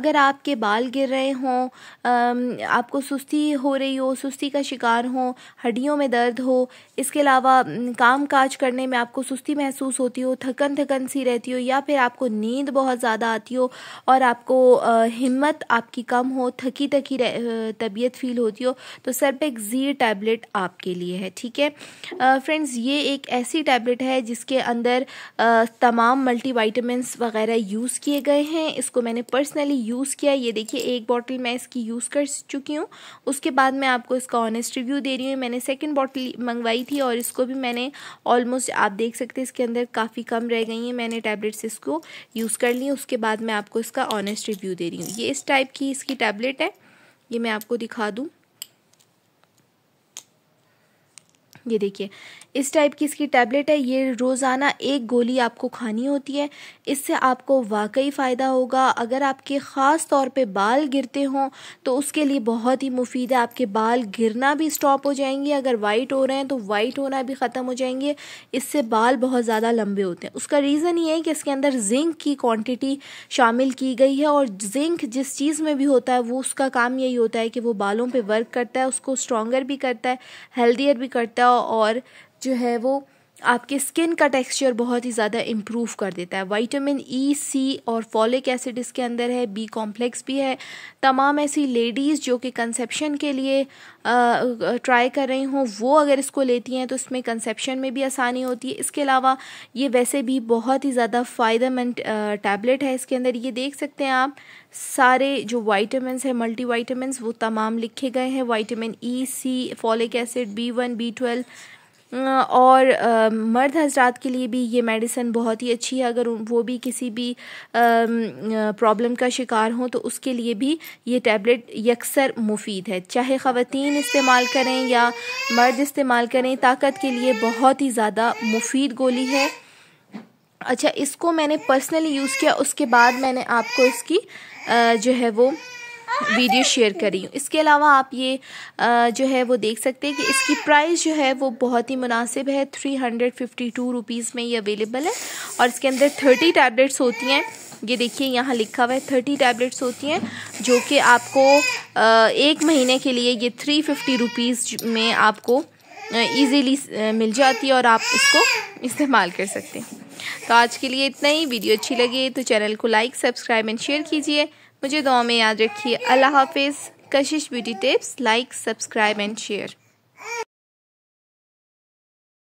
अगर आपके बाल गिर रहे हों आपको सुस्ती हो रही हो सुस्ती का शिकार हो हड्डियों में दर्द हो इसके अलावा काम काज करने में आपको सुस्ती महसूस होती हो थकन थकन सी रहती हो या फिर आपको नींद बहुत ज़्यादा आती हो और आपको हिम्मत आपकी कम हो थकी थकी तबीयत फील होती हो तो सरपेक जीर टैबलेट आपके लिए है ठीक है फ्रेंड्स ये एक ऐसी टैबलेट है जिसके अंदर तमाम मल्टी वगैरह यूज़ किए गए हैं इसको मैंने पर्सनली यूज़ किया ये देखिए एक बॉटल मैं इसकी यूज़ कर चुकी हूँ उसके बाद मैं आपको इसका ऑनेस्ट रिव्यू दे रही हूँ मैंने सेकेंड बॉटल मंगवाई थी और इसको भी मैंने ऑलमोस्ट आप देख सकते हैं इसके अंदर काफ़ी कम रह गई हैं मैंने टैबलेट्स इसको यूज़ कर ली उसके बाद मैं आपको इसका ऑनेस्ट रिव्यू दे रही हूँ ये इस टाइप की इसकी टैबलेट है ये मैं आपको दिखा दूँ ये देखिए इस टाइप की इसकी टैबलेट है ये रोज़ाना एक गोली आपको खानी होती है इससे आपको वाकई फ़ायदा होगा अगर आपके ख़ास तौर पे बाल गिरते हों तो उसके लिए बहुत ही मुफीद है आपके बाल गिरना भी स्टॉप हो जाएंगे अगर वाइट हो रहे हैं तो वाइट होना भी ख़त्म हो जाएंगे इससे बाल बहुत ज़्यादा लंबे होते हैं उसका रीज़न ये है कि इसके अंदर जिंक की क्वान्टिटी शामिल की गई है और जिंक जिस चीज़ में भी होता है वो उसका काम यही होता है कि वो बालों पर वर्क करता है उसको स्ट्रॉगर भी करता है हेल्दियर भी करता है और जो है वो आपके स्किन का टेक्सचर बहुत ही ज़्यादा इम्प्रूव कर देता है वाइटामिन ई सी और फॉलिक एसिड इसके अंदर है बी कॉम्प्लेक्स भी है तमाम ऐसी लेडीज़ जो कि कंसेप्शन के लिए ट्राई कर रही हों वो अगर इसको लेती हैं तो इसमें कंसेप्शन में भी आसानी होती है इसके अलावा ये वैसे भी बहुत ही ज़्यादा फ़ायदेमंद टैबलेट है इसके अंदर ये देख सकते हैं आप सारे जो वाइटामस हैं मल्टी वाइटामस वो तमाम लिखे गए हैं vitamin E C folic acid B one B twelve और आ, मर्द हजरात के लिए भी ये मेडिसन बहुत ही अच्छी है अगर वो भी किसी भी प्रॉब्लम का शिकार हों तो उसके लिए भी ये टैबलेट यकसर मुफीद है चाहे ख़वान इस्तेमाल करें या मर्द इस्तेमाल करें ताकत के लिए बहुत ही ज़्यादा मुफीद गोली है अच्छा इसको मैंने पर्सनली यूज़ किया उसके बाद मैंने आपको इसकी जो है वो वीडियो शेयर कर रही हूँ इसके अलावा आप ये जो है वो देख सकते हैं कि इसकी प्राइस जो है वो बहुत ही मुनासिब है three hundred fifty two rupees में ये अवेलेबल है और इसके अंदर थर्टी टैबलेट्स होती हैं ये देखिए यहाँ लिखा हुआ है थर्टी टैबलेट्स होती हैं जो कि आपको एक महीने के लिए ये थ्री फिफ्टी रुपीज़ में आपको ईज़िली मिल जाती है और आप इसको इस्तेमाल कर सकते हैं तो आज के लिए इतना ही वीडियो अच्छी लगी तो चैनल को लाइक सब्सक्राइब एंड शेयर कीजिए मुझे दुआ में याद रखिए अल्लाह हाफिज़ Kashish beauty tips like subscribe and share